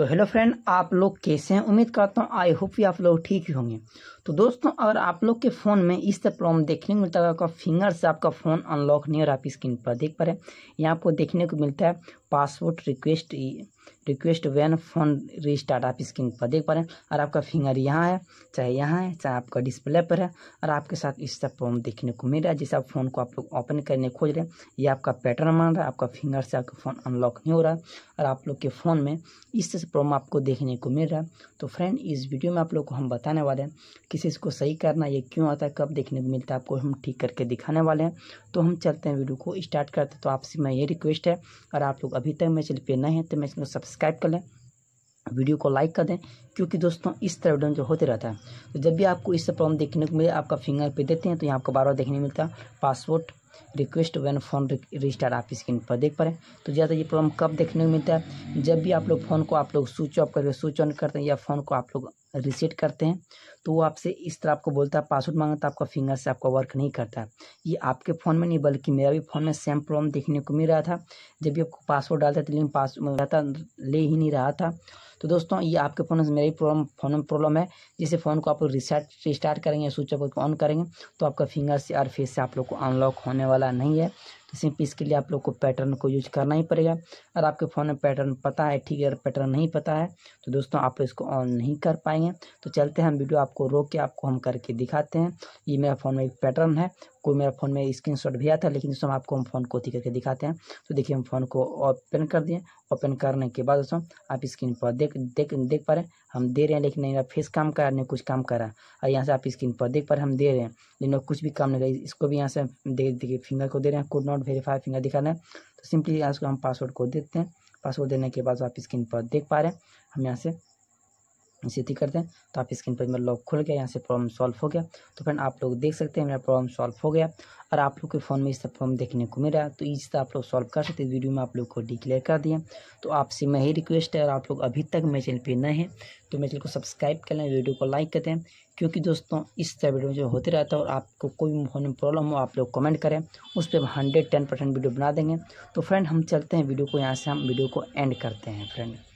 तो hello friend आप लोग कैसे हैं उम्मीद करता हूँ आई होप भी आप लोग ठीक ही होंगे तो दोस्तों अगर आप लोग के फ़ोन में इस तरह प्रॉब्लम देखने को मिलता है आपका फिंगर से आपका फ़ोन अनलॉक नहीं हो रहा आप स्क्रीन पर देख पा रहे हैं यहाँ आपको देखने को मिलता है password request request when phone restart आप स्क्रीन पर देख पा रहे हैं और आपका फिंगर यहाँ है चाहे यहाँ है चाहे आपका डिस्प्ले पर है और आपके साथ इस सब प्रॉब्लम देखने को मिल रहा है जैसे आप फ़ोन को आप लोग ओपन करने खोज रहे हैं ये आपका पैटर्न मान रहा है आपका फिंगर से आपका फ़ोन अनलॉक नहीं हो रहा और आप लोग के फ़ोन में इस प्रॉब्लम आपको देखने को मिल रहा है तो फ्रेंड इस वीडियो में आप लोग को हम बताने वाले हैं किसी इसको सही करना ये क्यों आता है कब देखने को मिलता है आपको हम ठीक करके दिखाने वाले हैं तो हम चलते हैं वीडियो को स्टार्ट करते हैं तो आपसे मैं ये रिक्वेस्ट है और आप लोग अभी तक मेरे चैनल पर नए हैं तो मैं सब्सक्राइब कर लें वीडियो को लाइक कर दें क्योंकि दोस्तों इस तरह वीडियो जो होते रहता है तो जब भी आपको इससे प्रॉब्लम देखने को मिले आपका फिंगर पे देते हैं तो यहाँ आपको बार बार देखने मिलता है passport request when phone register आप स्क्रीन पर देख पा रहे हैं तो ज़्यादा ये प्रॉब्लम कब देखने को मिलता है जब भी आप लोग फ़ोन को आप लोग स्विच ऑफ करके स्विच ऑन करते हैं या फ़ोन को आप लोग रिसेट करते हैं तो वो आपसे इस तरह आपको बोलता है पासवर्ड मांगता है आपका फिंगर से आपका वर्क नहीं करता ये आपके फ़ोन में नहीं बल्कि मेरा भी फ़ोन में सेम प्रॉब्लम देखने को मिल रहा था जब भी आपको पासवर्ड डालता था लेकिन पासवर्ड रहता ले ही नहीं रहा था तो दोस्तों ये आपके फ़ोन में मेरी प्रॉब्लम फोन में प्रॉब्लम है जैसे फ़ोन को आप लोग रिसेट रिस्टार्ट करेंगे स्विच ऑफ ऑन करेंगे तो आपका फिंगर से और फेस से आप लोग को अनलॉक होने वाला नहीं है पीस तो इसके लिए आप लोग को पैटर्न को यूज करना ही पड़ेगा अगर आपके फ़ोन में पैटर्न पता है ठीक है अगर पैटर्न नहीं पता है तो दोस्तों आप इसको ऑन नहीं कर पाएंगे तो चलते हैं हम वीडियो आपको रोक के आपको हम करके दिखाते हैं ये मेरा फ़ोन में एक पैटर्न है कोई मेरा फ़ोन में स्क्रीन भी आया था लेकिन दोस्तों हम आपको हम फ़ोन को थी करके दिखाते हैं तो देखिए हम फ़ोन को ओपन कर दिए ओपन करने के बाद दोस्तों आप स्क्रीन पर देख देख देख पा रहे हैं हम दे रहे हैं लेकिन मेरा फेस काम कर रहा नहीं कुछ काम कर रहा है और यहाँ से आप स्क्रीन पर देख पा रहे हम दे रहे हैं लेकिन कुछ भी काम नहीं कर इसको भी यहाँ से देखिए फिंगर को दे रहे हैं code note account verify finger दिखाना है तो सिंपली यहाँ इसको हम पासवर्ड को देते हैं पासवर्ड देने के बाद आप स्क्रीन पर देख पा रहे हैं हम यहाँ से इसी करते हैं तो आप स्क्रीन पर मेरा लॉक खुल गया यहाँ से प्रॉब्लम सॉल्व हो गया तो फ्रेंड आप लोग देख सकते हैं मेरा प्रॉब्लम सॉल्व हो गया और आप लोग के फ़ोन में इस तरह प्रॉब्लम देखने को मिला तो इस तरह आप लोग सॉल्व कर सकते हैं वीडियो में आप लोग को डिक्लेयर कर दिया तो आपसे मैं ही रिक्वेस्ट है और आप लोग अभी तक मेरे चैनल पर नए हैं तो मेरे चैनल को सब्सक्राइब कर लें वीडियो को लाइक कर दें क्योंकि दोस्तों इस तरह वीडियो जो होते रहता है और आपको कोई भी फोन में प्रॉब्लम हो आप लोग कमेंट करें उस पर हंड्रेड टेन परसेंट वीडियो बना देंगे तो फ्रेंड हम चलते हैं वीडियो को यहाँ से हम वीडियो को एंड करते हैं फ्रेंड